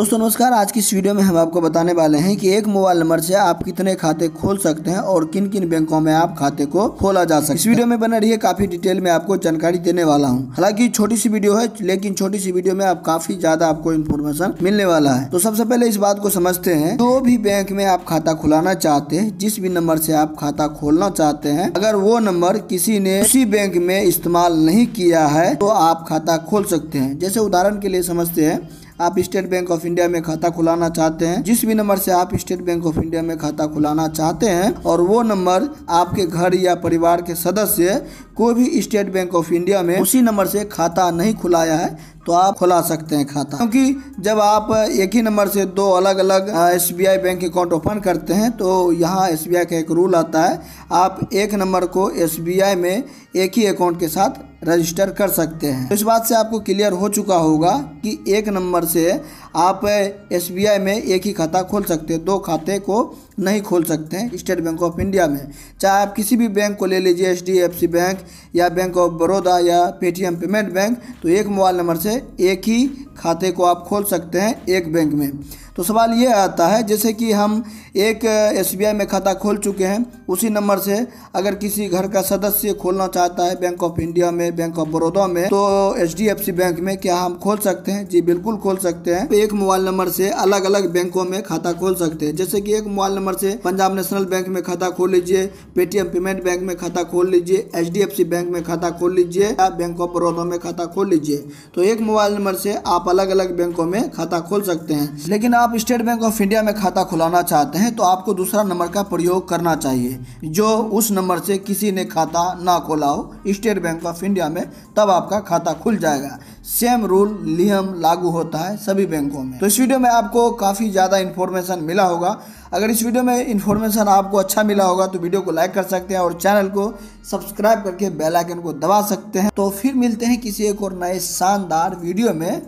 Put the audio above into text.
दोस्तों नमस्कार आज की इस वीडियो में हम आपको बताने वाले हैं कि एक मोबाइल नंबर से आप कितने खाते खोल सकते हैं और किन किन बैंकों में आप खाते को खोला जा सकता है इस वीडियो में बना रही है काफी डिटेल में आपको जानकारी देने वाला हूँ हालांकि छोटी सी वीडियो है लेकिन छोटी सी वीडियो में आप काफी ज्यादा आपको इन्फॉर्मेशन मिलने वाला है तो सबसे पहले इस बात को समझते हैं जो भी बैंक में आप खाता खुलाना चाहते हैं जिस भी नंबर से आप खाता खोलना चाहते हैं अगर वो नंबर किसी ने उसी बैंक में इस्तेमाल नहीं किया है तो आप खाता खोल सकते हैं जैसे उदाहरण के लिए समझते हैं आप स्टेट बैंक ऑफ इंडिया में खाता खुलाना चाहते हैं जिस भी नंबर से आप स्टेट बैंक ऑफ इंडिया में खाता खुलाना चाहते हैं और वो नंबर आपके घर या परिवार के सदस्य कोई भी स्टेट बैंक ऑफ इंडिया में उसी नंबर से खाता नहीं खुलाया है तो आप खुला सकते हैं खाता क्योंकि जब आप एक ही नंबर से दो अलग अलग एस बैंक अकाउंट ओपन करते हैं तो यहाँ एस का एक रूल आता है आप एक नंबर को एस में एक ही अकाउंट के साथ रजिस्टर कर सकते हैं तो इस बात से आपको क्लियर हो चुका होगा कि एक नंबर से आप एस में एक ही खाता खोल सकते हैं दो खाते को नहीं खोल सकते हैं स्टेट बैंक ऑफ इंडिया में चाहे आप किसी भी बैंक को ले लीजिए एच बैंक या बैंक ऑफ बड़ौदा या पेटीएम पेमेंट बैंक तो एक मोबाइल नंबर से एक ही खाते को आप खोल सकते हैं एक बैंक में तो सवाल ये आता है जैसे कि हम एक एस में खाता खोल चुके हैं उसी नंबर से अगर किसी घर का सदस्य खोलना चाहता है बैंक ऑफ इंडिया में है बैंक ऑफ बड़ौदा में तो एच बैंक में क्या हम खोल सकते हैं जी बिल्कुल खोल सकते हैं एक मोबाइल नंबर से अलग अलग बैंकों में खाता खोल सकते हैं जैसे कि एक मोबाइल नंबर से पंजाब नेशनल बैंक में खाता खोल लीजिए पेटीएम पेमेंट बैंक में खाता खोल लीजिए एच बैंक में खाता खोल लीजिए या बैंक ऑफ बड़ौदा में खाता खोल लीजिए तो एक मोबाइल नंबर से आप अलग अलग बैंकों में खाता खोल सकते हैं लेकिन आप स्टेट बैंक ऑफ इंडिया में खाता खुलाना चाहते हैं तो आपको दूसरा नंबर का प्रयोग करना चाहिए जो उस नंबर से किसी ने खाता ना खोला हो State Bank of India India में तब आपका खाता खुल जाएगा सेम रूल लियम लागू होता है सभी बैंकों में तो इस वीडियो में आपको काफ़ी ज़्यादा इन्फॉर्मेशन मिला होगा अगर इस वीडियो में इन्फॉर्मेशन आपको अच्छा मिला होगा तो वीडियो को लाइक कर सकते हैं और चैनल को सब्सक्राइब करके बेलाइकन को दबा सकते हैं तो फिर मिलते हैं किसी एक और नए शानदार वीडियो में